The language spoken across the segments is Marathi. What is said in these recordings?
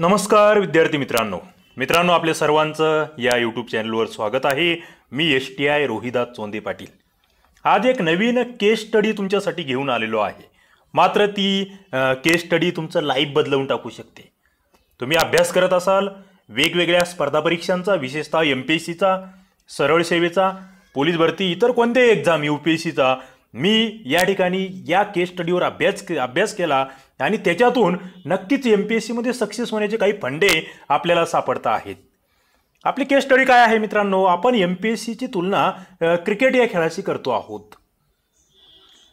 नमस्कार विद्यार्थी मित्रांनो मित्रांनो आपल्या सर्वांचं या यूट्यूब चॅनलवर स्वागत आहे मी S T I Rohidas Chonde Patil आज एक नवीन केस स्टडी तुमच्यासाठी घेऊन आलेलो आहे मात्र ती केस स्टडी तुमचं लाईफ बदलवून टाकू शकते तुम्ही अभ्यास करत असाल वेगवेगळ्या स्पर्धा परीक्षांचा विशेषतः एम पी एस सीचा सरळ सेवेचा पोलीस भरती इतर कोणत्याही एक्झाम यू पी एस सीचा मी या ठिकाणी या केस स्टडीवर अभ्यास के अभ्यास केला आणि त्याच्यातून नक्कीच एम पी एस सीमध्ये सक्सेस होण्याचे काही फंडे आपल्याला सापडत आहेत आपली केस स्टडी काय आहे मित्रांनो आपण एम पी एस सीची तुलना क्रिकेट या खेळाशी करतो आहोत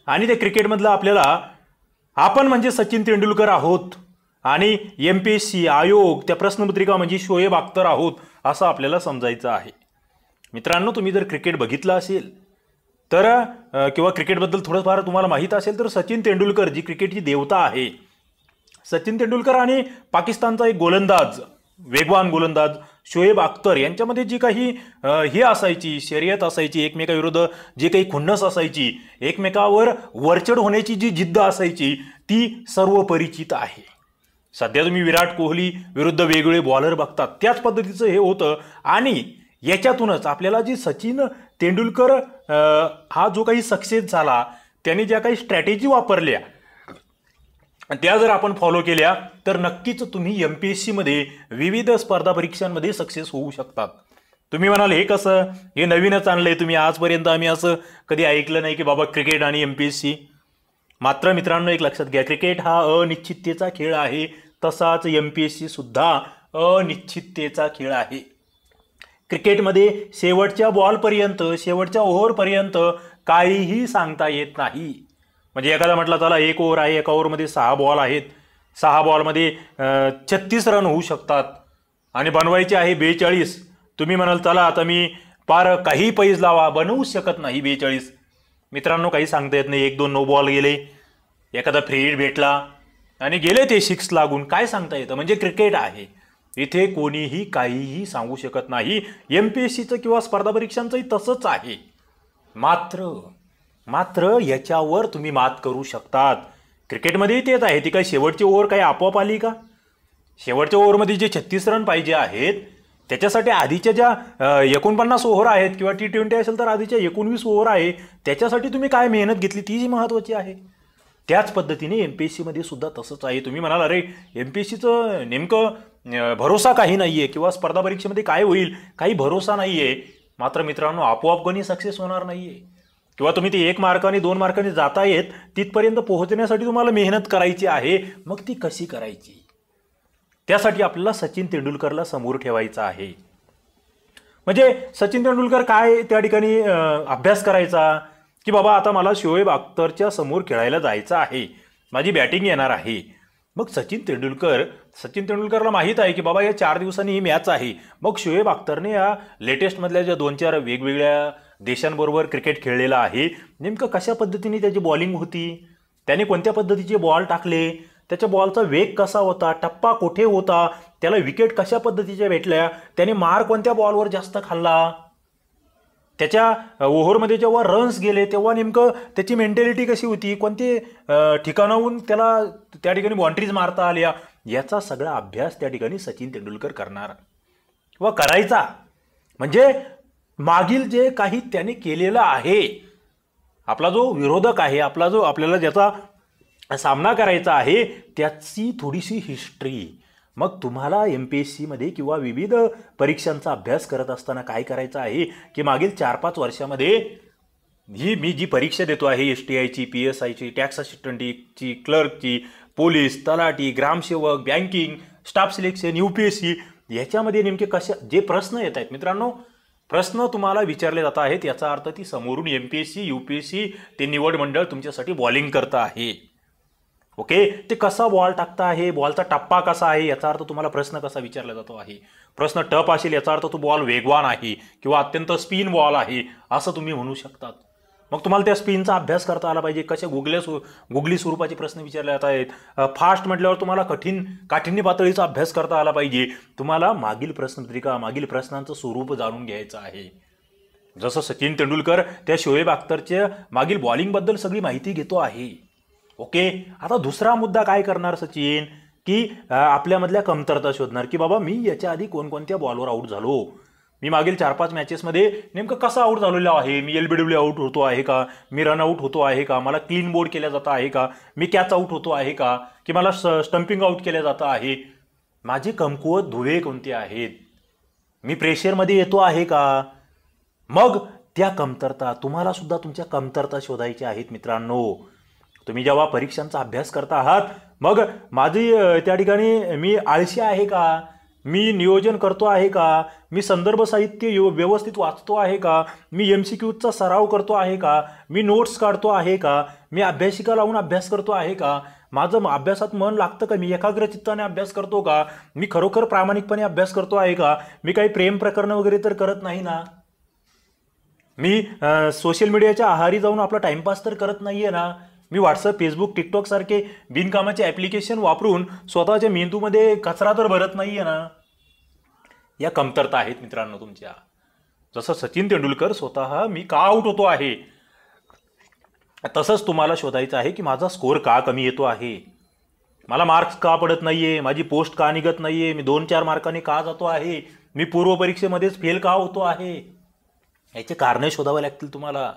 आणि त्या क्रिकेटमधलं आपल्याला आपण म्हणजे सचिन तेंडुलकर आहोत आणि एम पी एस सी आयोग त्या प्रश्नपत्रिका म्हणजे शोएब अख्तर आहोत असं आपल्याला समजायचं आहे मित्रांनो तुम्ही जर क्रिकेट बघितलं असेल तर किंवा क्रिकेटबद्दल थोडंफार तुम्हाला माहीत असेल तर सचिन तेंडुलकर जी क्रिकेटची देवता आहे सचिन तेंडुलकर आणि पाकिस्तानचा एक गोलंदाज वेगवान गोलंदाज शोएब अख्तर यांच्यामध्ये जी काही हे असायची शर्यत असायची एकमेकाविरुद्ध जे काही खुन्नस असायची एकमेकावर वरचढ होण्याची जी जिद्द असायची ती सर्व परिचित आहे सध्या तुम्ही विराट कोहली विरुद्ध वेगवेगळे बॉलर बघतात त्याच पद्धतीचं हे होतं आणि याच्यातूनच आपल्याला जी सचिन तेंडुलकर हा जो काही सक्सेस झाला त्याने ज्या काही स्ट्रॅटेजी वापरल्या त्या जर आपण फॉलो केल्या तर नक्कीच तुम्ही एम पी एस सीमध्ये विविध स्पर्धा परीक्षांमध्ये सक्सेस होऊ शकतात तुम्ही म्हणाल हे कसं हे नवीनच आणलं आहे तुम्ही आजपर्यंत आम्ही असं कधी ऐकलं नाही की बाबा क्रिकेट आणि एम पी एस सी मात्र मित्रांनो एक लक्षात घ्या क्रिकेट हा अनिश्चिततेचा खेळ आहे तसाच एम पी एस सुद्धा अनिश्चिततेचा खेळ आहे क्रिकेटमध्ये शेवटच्या बॉलपर्यंत शेवटच्या ओव्हरपर्यंत काहीही सांगता येत नाही म्हणजे एखादा म्हटलं चला एक ओव्हर आहे एका ओव्हरमध्ये सहा बॉल आहेत सहा बॉलमध्ये छत्तीस रन होऊ शकतात आणि बनवायचे आहे बेचाळीस तुम्ही म्हणाल चला आता मी पार काही पैज लावा बनवू शकत नाही बेचाळीस मित्रांनो काही सांगता येत नाही एक दोन नो बॉल गेले एखादा फ्री भेटला आणि गेले ते सिक्स लागून काय सांगता येतं म्हणजे क्रिकेट आहे इथे कोणीही काहीही सांगू शकत नाही एम पी एस सीचं किंवा स्पर्धा परीक्षांचंही तसंच आहे मात्र मात्र याच्यावर तुम्ही मात करू शकतात क्रिकेटमध्येही तेच आहे ती काही शेवटची ओव्हर काही आपोआप आली का शेवटच्या ओव्हरमध्ये जे छत्तीस रन पाहिजे आहेत त्याच्यासाठी आधीच्या ज्या एकोणपन्नास ओव्हर आहेत किंवा टी ट्वेंटी असेल तर आधीच्या एकोणवीस ओव्हर आहे त्याच्यासाठी तुम्ही काय मेहनत घेतली तीही महत्त्वाची आहे त्याच पद्धतीने एम पी एस सीमध्ये सुद्धा तसंच आहे तुम्ही म्हणाल अरे एम पी एस सीचं नेमकं भरोसा काही नाही आहे किंवा स्पर्धा परीक्षेमध्ये काय होईल काही भरोसा नाही आहे मात्र मित्रांनो आपोआप कोणी सक्सेस होणार नाही आहे किंवा तुम्ही ती एक मार्काने दोन मार्काने जाता येत तिथपर्यंत पोहोचण्यासाठी तुम्हाला मेहनत करायची आहे मग ती कशी करायची त्यासाठी आपल्याला सचिन तेंडुलकरला समोर ठेवायचं आहे म्हणजे सचिन तेंडुलकर काय त्या ठिकाणी अभ्यास करायचा की बाबा आता मला शोएब अख्तरच्या समोर खेळायला जायचं आहे माझी बॅटिंग येणार आहे मग सचिन तेंडुलकर सचिन तेंडुलकरला माहीत आहे की बाबा या चार दिवसांनी ही मॅच आहे मग शोएब अख्तरने या लेटेस्टमधल्या ज्या दोन चार वेगवेगळ्या देशांबरोबर क्रिकेट खेळलेला आहे नेमकं कशा पद्धतीने त्याची बॉलिंग होती त्याने कोणत्या पद्धतीचे बॉल टाकले त्याच्या बॉलचा वेग कसा होता टप्पा कुठे होता त्याला विकेट कशा पद्धतीच्या भेटल्या त्याने मार कोणत्या बॉलवर जास्त खाल्ला त्याच्या ओव्हरमध्ये जेव्हा रन्स गेले तेव्हा नेमकं त्याची मेंटॅलिटी कशी होती कोणते ठिकाणाहून त्याला त्या ठिकाणी बाउंड्रीज मारता आल्या याचा सगळा अभ्यास त्या ठिकाणी सचिन तेंडुलकर करणार व करायचा म्हणजे मागील जे काही त्याने केलेलं आहे आपला जो विरोधक आहे आपला जो आपल्याला ज्याचा सामना करायचा आहे त्याची थोडीशी हिस्ट्री मग तुम्हाला एम पी एस सीमध्ये किंवा विविध परीक्षांचा अभ्यास करत असताना काय करायचं आहे की मागील चार पाच वर्षामध्ये ही मी जी परीक्षा देतो आहे एस टी आयची पी एस आयची टॅक्स असिस्टंटची क्लर्कची पोलीस तलाठी ग्रामसेवक banking staff selection U P S C याच्यामध्ये नेमके कशा जे प्रश्न येत आहेत मित्रांनो प्रश्न तुम्हाला विचारले जात आहेत याचा अर्थ ती समोरून M P S C U P S C ते निवड मंडळ तुमच्यासाठी बॉलिंग करतं आहे ओके ते कसा बॉल टाकता आहे बॉलचा टप्पा कसा आहे याचा अर्थ तुम्हाला प्रश्न कसा विचारला जातो आहे प्रश्न टप असेल याचा अर्थ तो बॉल वेगवान आहे किंवा अत्यंत स्पिन बॉल आहे असं तुम्ही म्हणू शकतात मग तुम्हाला त्या स्पिनचा अभ्यास करता आला पाहिजे कशा गुगल्या सु गुगली स्वरूपाचे प्रश्न विचारले जात आहेत फास्ट म्हटल्यावर तुम्हाला कठीण काठिण्य पातळीचा अभ्यास करता आला पाहिजे तुम्हाला मागील प्रश्नपत्रिका मागील प्रश्नांचं स्वरूप जाणून घ्यायचं आहे जसं सचिन तेंडुलकर त्या शोएब अख्तरच्या मागील बॉलिंगबद्दल सगळी माहिती घेतो आहे ओके आता दुसरा मुद्दा काय करणार सचिन की आपल्यामधल्या कमतरता शोधणार की बाबा मी याच्या आधी कोणकोणत्या बॉलवर आऊट झालो मी मागील चार पाच मॅचेसमध्ये नेमकं कसं आऊट झालेलो आहे मी एल बी डब्ल्यू आऊट होतो आहे का मी रन आऊट होतो आहे का मला क्लीन बोर्ड केल्या जातं आहे का मी कॅच आऊट होतो आहे का की मला स्टंपिंग आऊट केल्या जातं आहे माझी कमकुवत धुवे कोणते आहेत मी प्रेशरमध्ये येतो आहे का मग त्या कमतरता तुम्हाला सुद्धा तुमच्या कमतरता शोधायच्या आहेत मित्रांनो तुम्ही जेव्हा परीक्षांचा अभ्यास करता आहात मग माझी त्या ठिकाणी मी आळशी आहे का मी नियोजन करतो आहे का मी संदर्भ साहित्य व्यवस्थित वाचतो आहे का मी एम सी क्यूचा सराव करतो आहे का मी नोट्स काढतो आहे का मी अभ्यासिका लावून अभ्यास करतो आहे का माझं अभ्यासात मन लागतं का मी एकाग्र चित्ताने अभ्यास करतो का मी खरोखर प्रामाणिकपणे अभ्यास करतो आहे का मी काही प्रेम प्रकरणं वगैरे तर करत नाही ना मी सोशल मीडियाच्या आहारी जाऊन आपला टाईमपास तर करत नाही आहे ना मी व्हॉट्सअप फेसबुक सारखे बिनकामाचे ॲप्लिकेशन वापरून स्वतःच्या मेंदूमध्ये कचरा तर भरत नाही आहे ना या कमतरता आहेत मित्रांनो तुमच्या जसं सचिन तेंडुलकर स्वतः मी का आऊट होतो आहे तसंच तुम्हाला शोधायचं आहे की माझा स्कोअर का कमी येतो आहे मला मार्क्स का पडत नाही आहे माझी पोस्ट का निघत नाही आहे मी दोन चार मार्काने का जातो आहे मी पूर्व परीक्षेमध्येच फेल का होतो आहे याचे कारणे शोधावं लागतील तुम्हाला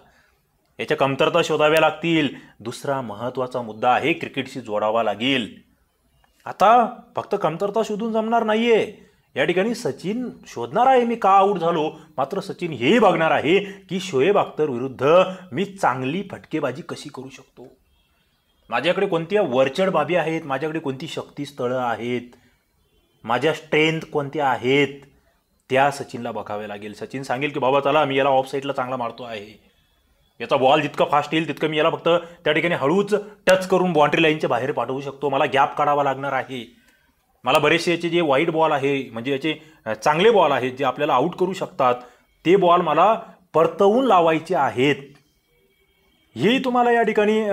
याच्या कमतरता शोधाव्या लागतील दुसरा महत्त्वाचा मुद्दा आहे क्रिकेटशी जोडावा लागेल आता फक्त कमतरता शोधून जमणार नाही आहे या ठिकाणी सचिन शोधणार आहे मी का आऊट झालो मात्र सचिन हे बघणार आहे की शोएब अख्तर विरुद्ध मी चांगली फटकेबाजी कशी करू शकतो माझ्याकडे कोणत्या वरचढ बाबी आहेत माझ्याकडे कोणती शक्तीस्थळं आहेत माझ्या स्ट्रेंथ कोणत्या आहेत त्या सचिनला बघाव्या लागेल सचिन सांगेल की बाबा चला मी याला ऑफसाईटला चांगला मारतो आहे याचा बॉल जितकं फास्ट येईल तितकं मी याला फक्त त्या ठिकाणी हळूच टच करून बाउंड्री लाईनच्या बाहेर पाठवू शकतो मला गॅप काढावा लागणार आहे मला बरेचसे याचे जे वाईट बॉल आहे म्हणजे याचे चांगले बॉल आहेत जे आपल्याला आऊट करू शकतात ते बॉल मला परतवून लावायचे आहेत हेही तुम्हाला या ठिकाणी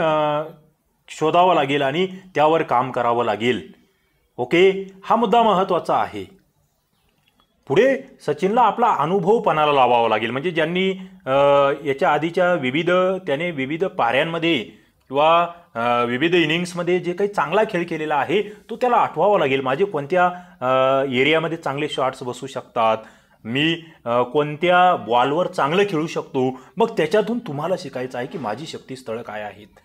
शोधावं लागेल आणि त्यावर काम करावं लागेल ओके हा मुद्दा महत्त्वाचा आहे पुढे सचिनला आपला अनुभव पणाला लावावा लागेल म्हणजे ज्यांनी याच्या आधीच्या विविध त्याने विविध पाऱ्यांमध्ये किंवा विविध इनिंग्समध्ये जे काही चांगला खेळ केलेला आहे तो त्याला आठवावा लागेल माझे कोणत्या एरियामध्ये चांगले शॉट्स बसू शकतात मी कोणत्या बॉलवर चांगलं खेळू शकतो मग त्याच्यातून तुम्हाला शिकायचं आहे की माझी शक्ती काय आहेत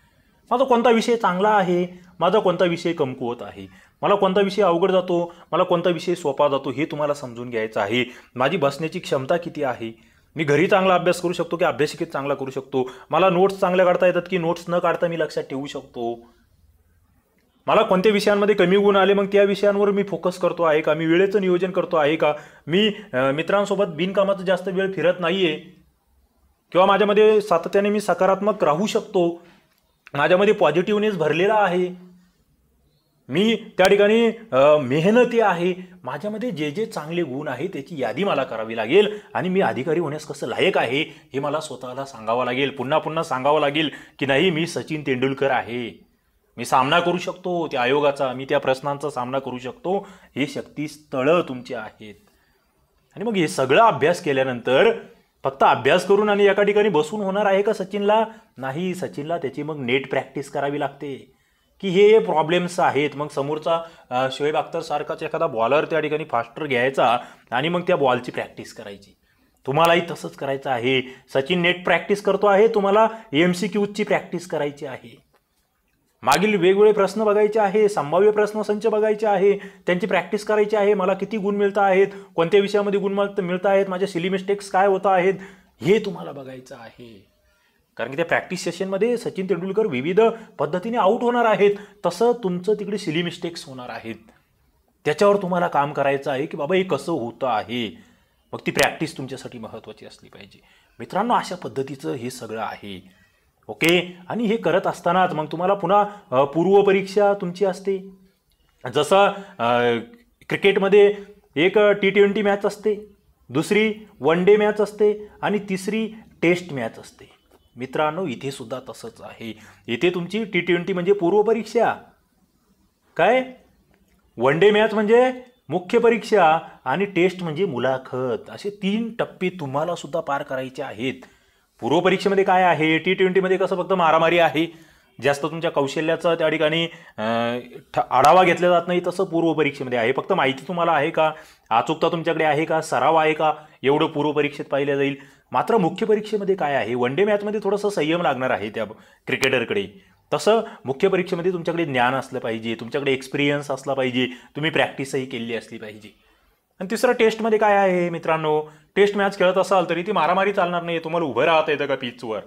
माझा कोणता विषय चांगला आहे माझा कोणता विषय कमकुवत आहे मला कोणता विषय अवघड जातो मला कोणता विषय सोपा जातो हे तुम्हाला समजून घ्यायचं आहे माझी बसण्याची क्षमता किती आहे मी घरी चांगला अभ्यास करू शकतो की अभ्यासिकेत चांगला करू शकतो मला नोट्स चांगल्या काढता येतात की नोट्स न काढता मी लक्षात ठेवू शकतो मला कोणत्या विषयांमध्ये कमी गुण आले मग त्या विषयांवर मी फोकस करतो आहे का मी वेळेचं नियोजन करतो आहे का मी मित्रांसोबत बिनकामाचा जास्त वेळ फिरत नाही आहे किंवा माझ्यामध्ये सातत्याने मी सकारात्मक राहू शकतो माझ्यामध्ये पॉझिटिव्हनेस भरलेला आहे मी त्या ठिकाणी मेहनती आहे माझ्यामध्ये जे जे चांगले गुण आहे त्याची यादी मला करावी लागेल आणि मी अधिकारी होण्यास कसं लायक आहे हे मला स्वतःला सांगावं लागेल पुन्हा पुन्हा सांगावं लागेल की नाही मी सचिन तेंडुलकर आहे मी सामना करू शकतो त्या आयोगाचा मी त्या प्रश्नांचा सामना करू शकतो हे शक्ती स्थळं तुमची आहेत आणि मग हे सगळं अभ्यास केल्यानंतर फक्त अभ्यास करून आणि एका ठिकाणी बसून होणार आहे का सचिनला नाही सचिनला त्याची मग नेट प्रॅक्टिस करावी लागते की हे प्रॉब्लेम्स आहेत मग समोरचा शोएब सारखाच एखादा बॉलर त्या ठिकाणी फास्टर घ्यायचा आणि मग त्या बॉलची प्रॅक्टिस करायची तुम्हालाही तसंच करायचं आहे सचिन नेट प्रॅक्टिस करतो आहे तुम्हाला एम सी क्यूची प्रॅक्टिस करायची आहे मागील वेगवेगळे प्रश्न बघायचे आहे संभाव्य प्रश्न संच बघायचे आहे त्यांची प्रॅक्टिस करायची आहे मला किती गुण मिळत आहेत कोणत्या विषयामध्ये गुण मिळत आहेत माझ्या सिली मिस्टेक्स काय होत आहेत हे तुम्हाला बघायचं आहे कारण की त्या प्रॅक्टिस सेशनमध्ये सचिन तेंडुलकर विविध पद्धतीने आऊट होणार आहेत तसं तुमचं तिकडे सिली मिस्टेक्स होणार आहेत त्याच्यावर तुम्हाला काम करायचं आहे की बाबा हे कसं होतं आहे मग ती प्रॅक्टिस तुमच्यासाठी महत्त्वाची असली पाहिजे मित्रांनो अशा पद्धतीचं हे सगळं आहे ओके आणि हे करत असतानाच मग तुम्हाला पुन्हा पूर्वपरीक्षा तुमची असते जसं क्रिकेटमध्ये एक टी ट्वेंटी मॅच असते दुसरी वन डे मॅच असते आणि तिसरी टेस्ट मॅच असते मित्रांनो इथे सुद्धा तसंच आहे इथे तुमची टी ट्वेंटी म्हणजे पूर्वपरीक्षा काय वन डे मॅच म्हणजे मुख्य परीक्षा आणि टेस्ट म्हणजे मुलाखत असे तीन टप्पे तुम्हाला सुद्धा पार करायचे आहेत पूर्वपरीक्षेमध्ये काय आहे टी ट्वेंटीमध्ये कसं फक्त मारामारी आहे जास्त तुमच्या कौशल्याचा त्या ठिकाणी आढावा घेतला जात नाही तसं पूर्वपरीक्षेमध्ये आहे फक्त माहिती तुम्हाला आहे का अचूकता तुमच्याकडे आहे का सराव आहे का एवढं पूर्वपरीक्षेत पाहिलं जाईल मात्र मुख्य परीक्षेमध्ये काय आहे वन डे मॅचमध्ये थोडंसं संयम लागणार आहे त्या क्रिकेटरकडे तसं मुख्य परीक्षेमध्ये तुमच्याकडे ज्ञान असलं पाहिजे तुमच्याकडे एक्सपिरियन्स असला पाहिजे तुम्ही प्रॅक्टिसही केली असली पाहिजे आणि तिसरं टेस्टमध्ये काय आहे मित्रांनो टेस्ट मॅच खेळत असाल तरी ती मारामारी चालणार नाही तुम्हाला उभं राहता येतं का पिचवर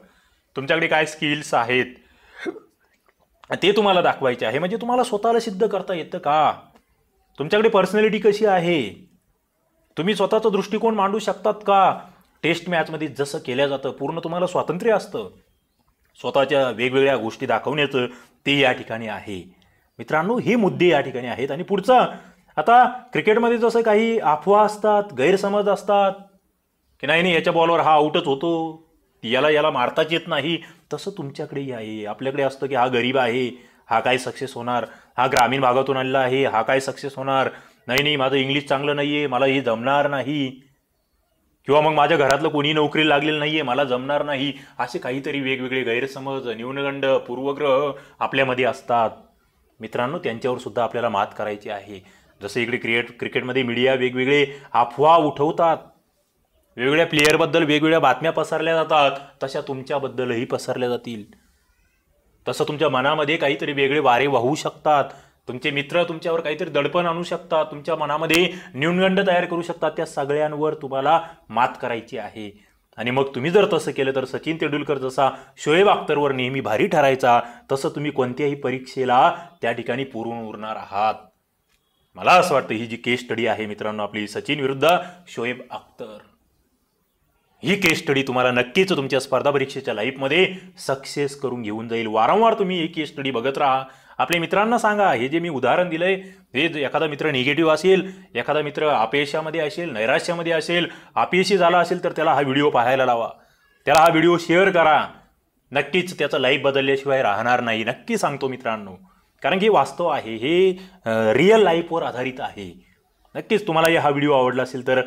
तुमच्याकडे काय स्किल्स आहेत ते तुम्हाला दाखवायचे आहे म्हणजे तुम्हाला स्वतःला सिद्ध करता येतं का तुमच्याकडे पर्सनॅलिटी कशी आहे तुम्ही स्वतःचा दृष्टिकोन मांडू शकतात का टेस्ट मॅचमध्ये जसं केलं जातं पूर्ण तुम्हाला स्वातंत्र्य असतं स्वतःच्या वेगवेगळ्या गोष्टी दाखवण्याचं ते या ठिकाणी आहे मित्रांनो हे मुद्दे या ठिकाणी आहेत आणि पुढचा आता क्रिकेटमध्ये जसं काही अफवा असतात गैरसमज असतात की नाही नाही याच्या बॉलवर हा आउटच होतो याला याला मारताच येत नाही तसं तुमच्याकडे आहे आपल्याकडे असतं की हा गरीब आहे हा काय सक्सेस होणार हा ग्रामीण भागातून आलेला आहे हा काय सक्सेस होणार नाही नाही माझं इंग्लिश चांगलं नाही आहे मला हे जमणार नाही किंवा मग माझ्या घरातलं कोणी नोकरी लागलेलं नाहीये मला जमणार नाही असे काहीतरी वेगवेगळे गैरसमज न्यूनगंड पूर्वग्रह आपल्यामध्ये असतात मित्रांनो त्यांच्यावर सुद्धा आपल्याला मात करायची आहे जसं इकडे क्रिकेट क्रिकेटमध्ये मीडिया वेगवेगळे अफवा उठवतात वेगवेगळ्या प्लेयरबद्दल वेगवेगळ्या बातम्या पसरल्या जातात तशा तुमच्याबद्दलही पसरल्या जातील तसं तुमच्या मनामध्ये काहीतरी वेगळे वारे वाहू शकतात तुमचे मित्र तुमच्यावर काहीतरी दडपण आणू शकतात तुमच्या मनामध्ये न्यूनगंड तयार करू शकतात त्या सगळ्यांवर तुम्हाला मात करायची आहे आणि मग तुम्ही जर तसं केलं तर सचिन तेंडुलकर जसा शोएब अख्तरवर नेहमी भारी ठरायचा तसं तुम्ही कोणत्याही परीक्षेला त्या ठिकाणी पुरून उरणार आहात मला असं वाटतं ही जी केस स्टडी आहे मित्रांनो आपली सचिन विरुद्ध शोएब अख्तर ही केस स्टडी तुम्हाला नक्कीच तुमच्या स्पर्धा परीक्षेच्या लाईफमध्ये सक्सेस करून घेऊन जाईल वारंवार तुम्ही ही केस स्टडी बघत राहा आपल्या मित्रांना सांगा हे जे मी उदाहरण दिलंय आहे हे एखादा मित्र निगेटिव्ह असेल एखादा मित्र अपयशामध्ये असेल नैराश्यामध्ये असेल अपयशी झाला असेल तर त्याला हा व्हिडिओ पाहायला लावा त्याला हा व्हिडिओ शेअर करा नक्कीच त्याचं लाईफ बदलल्याशिवाय राहणार नाही नक्की सांगतो मित्रांनो कारण की वास्तव आहे हे रिअल लाईफवर आधारित आहे नक्कीच तुम्हाला हा व्हिडिओ आवडला असेल तर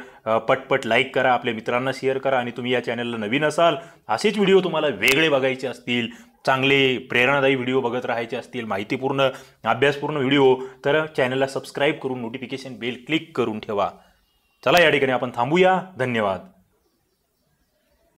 पटपट लाईक करा आपल्या मित्रांना शेअर करा आणि तुम्ही या चॅनलला नवीन असाल असेच व्हिडिओ तुम्हाला वेगळे बघायचे असतील चांगले प्रेरणादायी व्हिडिओ बघत राहायचे असतील माहितीपूर्ण अभ्यासपूर्ण व्हिडिओ तर चॅनलला सबस्क्राईब करून नोटिफिकेशन बेल क्लिक करून ठेवा चला या ठिकाणी आपण थांबूया धन्यवाद